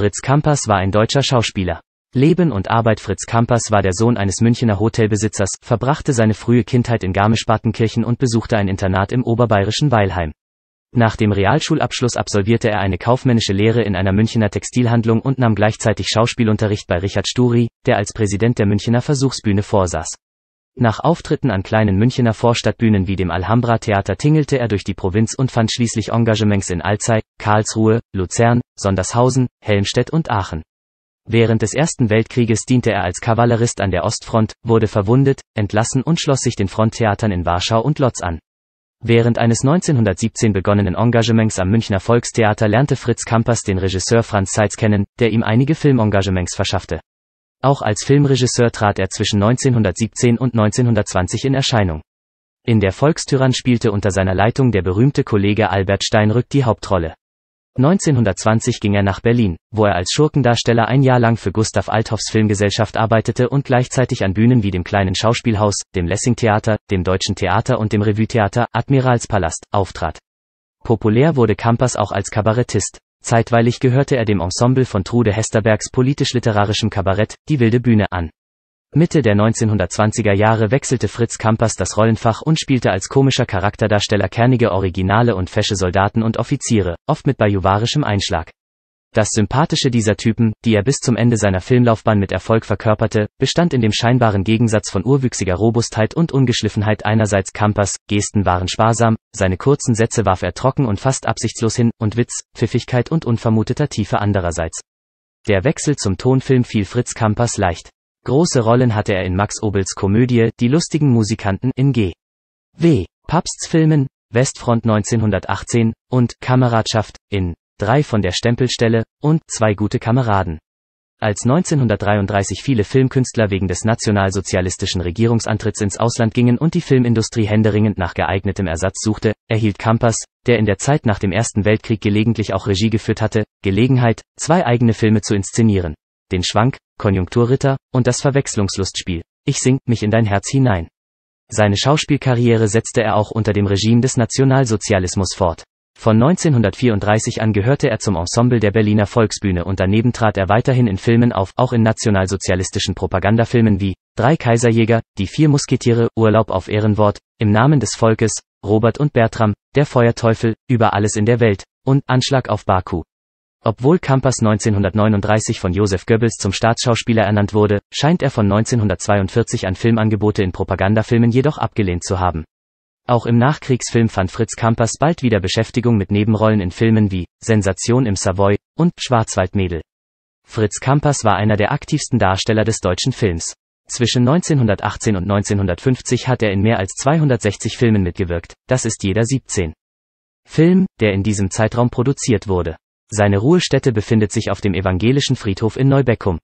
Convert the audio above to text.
Fritz Kampers war ein deutscher Schauspieler. Leben und Arbeit Fritz Kampers war der Sohn eines Münchener Hotelbesitzers, verbrachte seine frühe Kindheit in Garmisch-Partenkirchen und besuchte ein Internat im oberbayerischen Weilheim. Nach dem Realschulabschluss absolvierte er eine kaufmännische Lehre in einer Münchner Textilhandlung und nahm gleichzeitig Schauspielunterricht bei Richard Sturi, der als Präsident der Münchner Versuchsbühne vorsaß. Nach Auftritten an kleinen Münchener Vorstadtbühnen wie dem Alhambra Theater tingelte er durch die Provinz und fand schließlich Engagements in Alzey, Karlsruhe, Luzern, Sondershausen, Helmstedt und Aachen. Während des Ersten Weltkrieges diente er als Kavallerist an der Ostfront, wurde verwundet, entlassen und schloss sich den Fronttheatern in Warschau und Lotz an. Während eines 1917 begonnenen Engagements am Münchner Volkstheater lernte Fritz Kampers den Regisseur Franz Seitz kennen, der ihm einige Filmengagements verschaffte. Auch als Filmregisseur trat er zwischen 1917 und 1920 in Erscheinung. In Der Volkstyrann spielte unter seiner Leitung der berühmte Kollege Albert Steinrück die Hauptrolle. 1920 ging er nach Berlin, wo er als Schurkendarsteller ein Jahr lang für Gustav Althoffs Filmgesellschaft arbeitete und gleichzeitig an Bühnen wie dem kleinen Schauspielhaus, dem Lessing-Theater, dem Deutschen Theater und dem Revue-Theater Admiralspalast auftrat. Populär wurde Kampers auch als Kabarettist. Zeitweilig gehörte er dem Ensemble von Trude Hesterbergs politisch-literarischem Kabarett Die wilde Bühne an. Mitte der 1920er Jahre wechselte Fritz Kampers das Rollenfach und spielte als komischer Charakterdarsteller kernige Originale und fesche Soldaten und Offiziere, oft mit bajuwarischem Einschlag. Das Sympathische dieser Typen, die er bis zum Ende seiner Filmlaufbahn mit Erfolg verkörperte, bestand in dem scheinbaren Gegensatz von urwüchsiger Robustheit und Ungeschliffenheit einerseits Campers, Gesten waren sparsam, seine kurzen Sätze warf er trocken und fast absichtslos hin, und Witz, Pfiffigkeit und unvermuteter Tiefe andererseits. Der Wechsel zum Tonfilm fiel Fritz Campers leicht. Große Rollen hatte er in Max Obels Komödie Die lustigen Musikanten in G. W. Papsts Filmen, Westfront 1918 und Kameradschaft in drei von der Stempelstelle und zwei gute Kameraden. Als 1933 viele Filmkünstler wegen des nationalsozialistischen Regierungsantritts ins Ausland gingen und die Filmindustrie händeringend nach geeignetem Ersatz suchte, erhielt Kampers, der in der Zeit nach dem Ersten Weltkrieg gelegentlich auch Regie geführt hatte, Gelegenheit, zwei eigene Filme zu inszenieren. Den Schwank, Konjunkturritter und das Verwechslungslustspiel. Ich sing mich in dein Herz hinein. Seine Schauspielkarriere setzte er auch unter dem Regime des Nationalsozialismus fort. Von 1934 an gehörte er zum Ensemble der Berliner Volksbühne und daneben trat er weiterhin in Filmen auf, auch in nationalsozialistischen Propagandafilmen wie Drei Kaiserjäger, Die Vier Musketiere, Urlaub auf Ehrenwort, Im Namen des Volkes, Robert und Bertram, Der Feuerteufel, Über alles in der Welt und Anschlag auf Baku. Obwohl Kampers 1939 von Josef Goebbels zum Staatsschauspieler ernannt wurde, scheint er von 1942 an Filmangebote in Propagandafilmen jedoch abgelehnt zu haben. Auch im Nachkriegsfilm fand Fritz Kampers bald wieder Beschäftigung mit Nebenrollen in Filmen wie Sensation im Savoy und Schwarzwaldmädel. Fritz Kampers war einer der aktivsten Darsteller des deutschen Films. Zwischen 1918 und 1950 hat er in mehr als 260 Filmen mitgewirkt, das ist jeder 17. Film, der in diesem Zeitraum produziert wurde. Seine Ruhestätte befindet sich auf dem evangelischen Friedhof in Neubeckum.